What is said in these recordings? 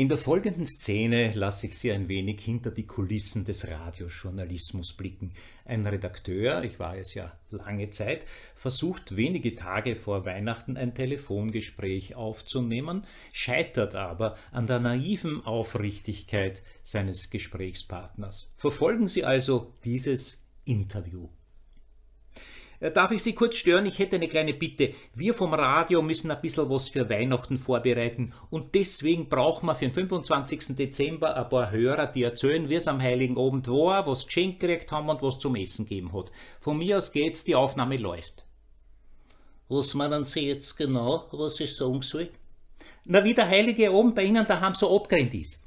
In der folgenden Szene lasse ich Sie ein wenig hinter die Kulissen des Radiojournalismus blicken. Ein Redakteur, ich war es ja lange Zeit, versucht wenige Tage vor Weihnachten ein Telefongespräch aufzunehmen, scheitert aber an der naiven Aufrichtigkeit seines Gesprächspartners. Verfolgen Sie also dieses Interview. Äh, darf ich Sie kurz stören? Ich hätte eine kleine Bitte. Wir vom Radio müssen ein bisschen was für Weihnachten vorbereiten und deswegen brauchen wir für den 25. Dezember ein paar Hörer, die erzählen, wie es am Heiligen Abend war, was geschenkt gekriegt haben und was zum Essen geben hat. Von mir aus geht's, die Aufnahme läuft. Was meinen Sie jetzt genau, was ich sagen soll? Na, wie der Heilige Abend bei Ihnen daheim so abgerennt ist.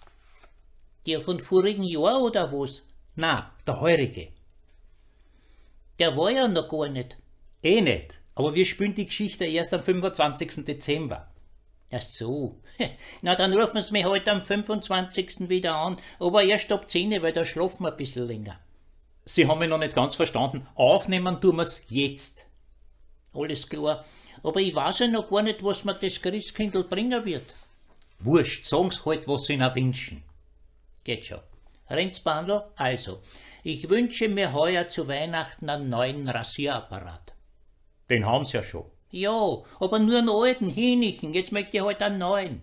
Der von vorigen Jahr oder was? Na, der heurige. Der war ja noch gar nicht. Eh nicht. Aber wir spülen die Geschichte erst am 25. Dezember. Ach so. Na, dann rufen Sie mich heute halt am 25. wieder an. Aber erst ab 10, weil da schlafen wir ein bisschen länger. Sie haben mich noch nicht ganz verstanden. Aufnehmen tun wir's jetzt. Alles klar. Aber ich weiß ja noch gar nicht, was mir das Christkindl bringen wird. Wurscht, sagen Sie halt, was Sie noch wünschen. Geht schon. Renzbandel, also, ich wünsche mir heuer zu Weihnachten einen neuen Rasierapparat. Den haben sie ja schon. Ja, aber nur einen alten Hinichen, jetzt möchte ich halt einen neuen.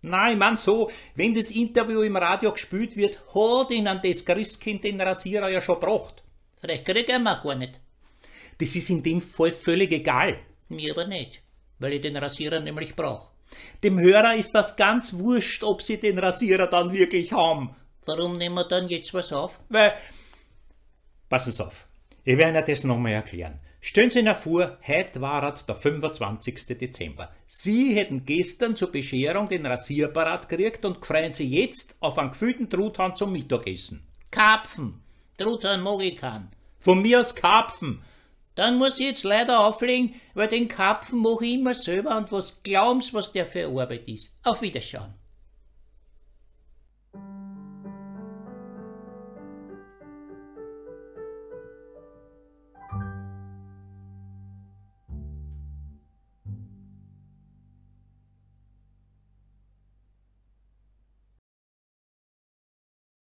Nein, ich mein so, wenn das Interview im Radio gespielt wird, hat ihnen das Christkind den Rasierer ja schon gebracht. Vielleicht kriege ich ihn mir gar nicht. Das ist in dem Fall völlig egal. Mir aber nicht, weil ich den Rasierer nämlich brauche. Dem Hörer ist das ganz wurscht, ob sie den Rasierer dann wirklich haben. Warum nehmen wir dann jetzt was auf? Weil. Passen Sie auf. Ich werde Ihnen das nochmal erklären. Stellen Sie sich vor, heute war der 25. Dezember. Sie hätten gestern zur Bescherung den Rasierparat gekriegt und freuen Sie jetzt auf einen gefüllten Truthahn zum Mittagessen. Karpfen. Truthahn mag ich keinen. Von mir aus Karpfen. Dann muss ich jetzt leider auflegen, weil den Karpfen mache ich immer selber und was glaubens, was der für Arbeit ist. Auf Wiederschauen.